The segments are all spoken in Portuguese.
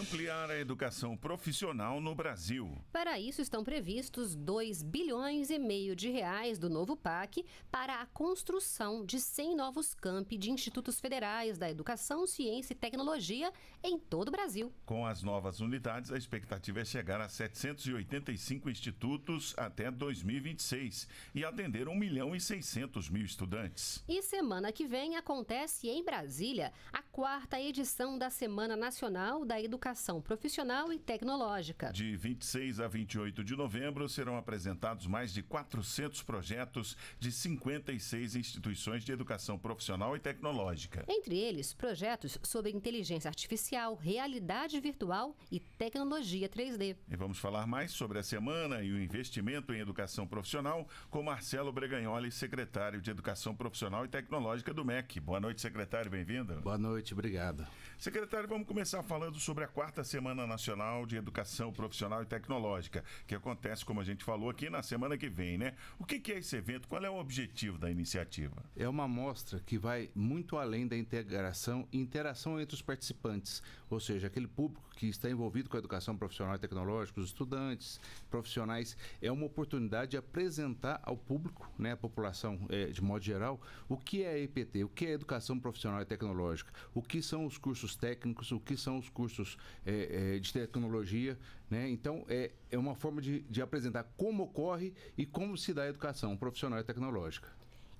Ampliar a educação profissional no Brasil. Para isso estão previstos 2 bilhões e meio de reais do novo PAC para a construção de 100 novos campi de institutos federais da educação, ciência e tecnologia em todo o Brasil. Com as novas unidades, a expectativa é chegar a 785 institutos até 2026 e atender 1 milhão e 600 mil estudantes. E semana que vem acontece em Brasília a quarta edição da Semana Nacional da Educação Educação Profissional e Tecnológica. De 26 a 28 de novembro serão apresentados mais de 400 projetos de 56 instituições de educação profissional e tecnológica. Entre eles, projetos sobre inteligência artificial, realidade virtual e tecnologia 3D. E vamos falar mais sobre a semana e o investimento em educação profissional com Marcelo Breganholi, secretário de Educação Profissional e Tecnológica do MEC. Boa noite, secretário, bem-vindo. Boa noite, obrigado. Secretário, vamos começar falando sobre a quarta Semana Nacional de Educação Profissional e Tecnológica, que acontece, como a gente falou aqui, na semana que vem, né? O que, é esse evento? Qual é o objetivo da iniciativa? É uma mostra que vai muito além da integração e interação entre os participantes, ou seja, aquele público que está envolvido com a educação profissional e tecnológica, os estudantes, profissionais, é uma oportunidade de apresentar ao público, né, à população é, de modo geral, o que é a EPT, o que é educação profissional e tecnológica, o que são os cursos técnicos, o que são os cursos é, é, de tecnologia. Né? Então, é, é uma forma de, de apresentar como ocorre e como se dá a educação profissional e tecnológica.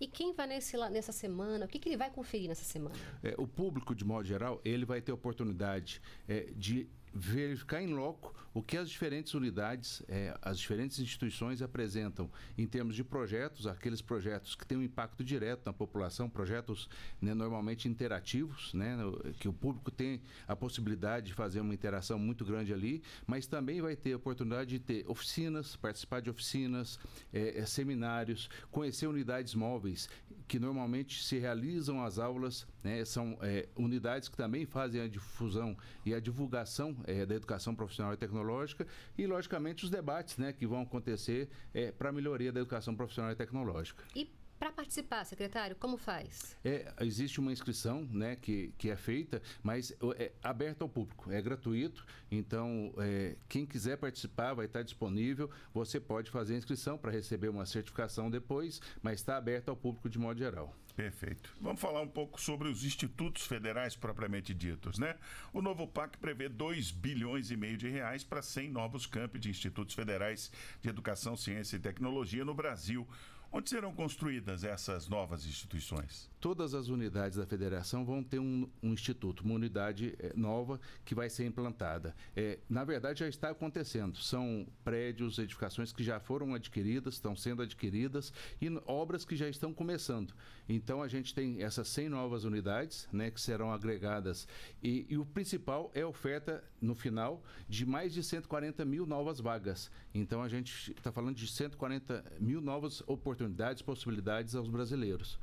E quem vai nesse, nessa semana? O que, que ele vai conferir nessa semana? É, o público, de modo geral, ele vai ter oportunidade é, de verificar em loco o que as diferentes unidades, é, as diferentes instituições apresentam em termos de projetos, aqueles projetos que têm um impacto direto na população, projetos né, normalmente interativos, né, que o público tem a possibilidade de fazer uma interação muito grande ali, mas também vai ter a oportunidade de ter oficinas, participar de oficinas, é, é, seminários, conhecer unidades móveis, que normalmente se realizam as aulas, né, são unidades que também fazem a difusão e a divulgação é, da educação profissional e tecnológica e, logicamente, os debates né, que vão acontecer é, para a melhoria da educação profissional e tecnológica. E para participar, secretário, como faz? É, existe uma inscrição né, que, que é feita, mas é aberta ao público, é gratuito. Então, é, quem quiser participar vai estar disponível. Você pode fazer a inscrição para receber uma certificação depois, mas está aberta ao público de modo geral. Perfeito. Vamos falar um pouco sobre os institutos federais propriamente ditos, né? O novo PAC prevê 2 bilhões e meio de reais para 100 novos campi de institutos federais de educação, ciência e tecnologia no Brasil. Onde serão construídas essas novas instituições? todas as unidades da federação vão ter um, um instituto, uma unidade eh, nova que vai ser implantada. É, na verdade, já está acontecendo. São prédios, edificações que já foram adquiridas, estão sendo adquiridas e obras que já estão começando. Então, a gente tem essas 100 novas unidades né, que serão agregadas e, e o principal é a oferta, no final, de mais de 140 mil novas vagas. Então, a gente está falando de 140 mil novas oportunidades, possibilidades aos brasileiros.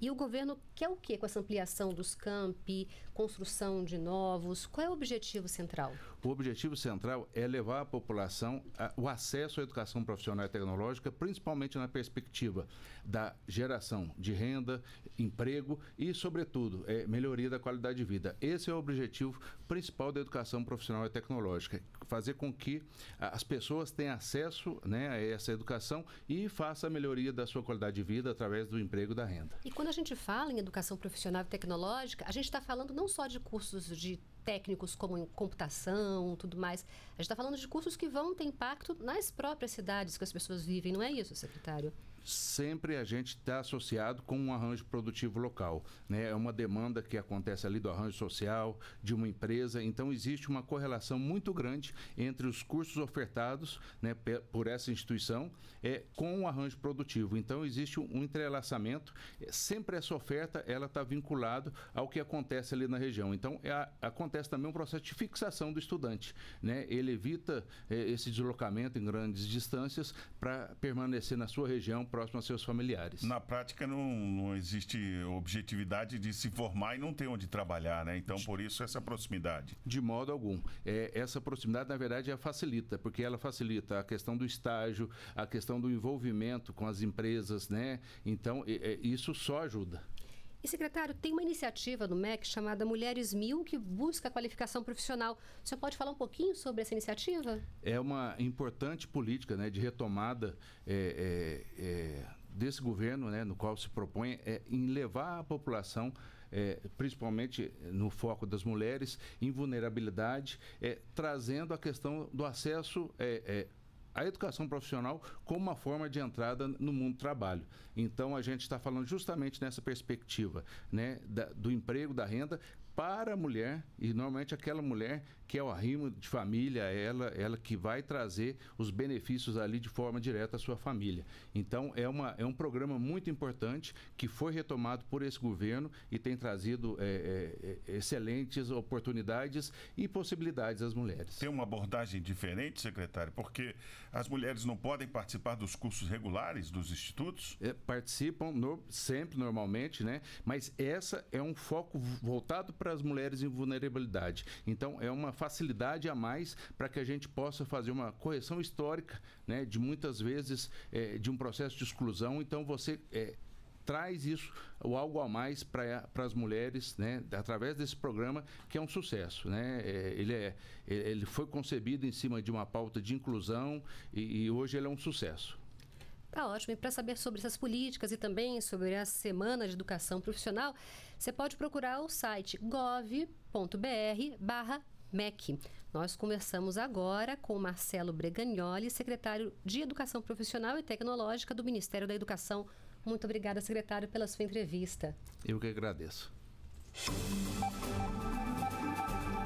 E o governo quer o que com essa ampliação dos campi, construção de novos? Qual é o objetivo central? O objetivo central é levar a população a, o acesso à educação profissional e tecnológica, principalmente na perspectiva da geração de renda, emprego e, sobretudo, é, melhoria da qualidade de vida. Esse é o objetivo principal da educação profissional e tecnológica, fazer com que as pessoas tenham acesso né, a essa educação e faça a melhoria da sua qualidade de vida através do emprego e da renda. E quando a gente fala em educação profissional e tecnológica, a gente está falando não só de cursos de técnicos como computação, tudo mais. A gente está falando de cursos que vão ter impacto nas próprias cidades que as pessoas vivem, não é isso, secretário? sempre a gente está associado com um arranjo produtivo local. Né? É uma demanda que acontece ali do arranjo social, de uma empresa. Então, existe uma correlação muito grande entre os cursos ofertados né, por essa instituição é, com o arranjo produtivo. Então, existe um entrelaçamento. É, sempre essa oferta ela está vinculada ao que acontece ali na região. Então, é acontece também um processo de fixação do estudante. Né? Ele evita é, esse deslocamento em grandes distâncias para permanecer na sua região, próximo aos seus familiares. Na prática, não, não existe objetividade de se formar e não ter onde trabalhar, né? Então, por isso, essa proximidade. De modo algum. É, essa proximidade, na verdade, a facilita, porque ela facilita a questão do estágio, a questão do envolvimento com as empresas, né? Então, é, isso só ajuda. E, secretário, tem uma iniciativa no MEC chamada Mulheres Mil que busca a qualificação profissional. O senhor pode falar um pouquinho sobre essa iniciativa? É uma importante política né, de retomada é, é, é, desse governo, né, no qual se propõe é, em levar a população, é, principalmente no foco das mulheres, em vulnerabilidade, é, trazendo a questão do acesso a educação profissional como uma forma de entrada no mundo do trabalho. Então a gente está falando justamente nessa perspectiva né, da, do emprego, da renda, para a mulher e normalmente aquela mulher que é o arrimo de família, ela, ela que vai trazer os benefícios ali de forma direta à sua família. Então é, uma, é um programa muito importante que foi retomado por esse governo e tem trazido é, é, é excelentes oportunidades e possibilidades às mulheres. Tem uma abordagem diferente, secretário, porque as mulheres não podem participar dos cursos regulares dos institutos? É, participam no, sempre normalmente, né? Mas essa é um foco voltado para para as mulheres em vulnerabilidade. Então, é uma facilidade a mais para que a gente possa fazer uma correção histórica né, de muitas vezes é, de um processo de exclusão. Então, você. É, traz isso, o algo a mais para as mulheres, né, através desse programa, que é um sucesso. Né? É, ele, é, ele foi concebido em cima de uma pauta de inclusão e, e hoje ele é um sucesso. Tá ótimo. E para saber sobre essas políticas e também sobre a Semana de Educação Profissional, você pode procurar o site gov.br barra MEC. Nós conversamos agora com Marcelo Bregagnoli, secretário de Educação Profissional e Tecnológica do Ministério da Educação. Muito obrigada, secretário, pela sua entrevista. Eu que agradeço.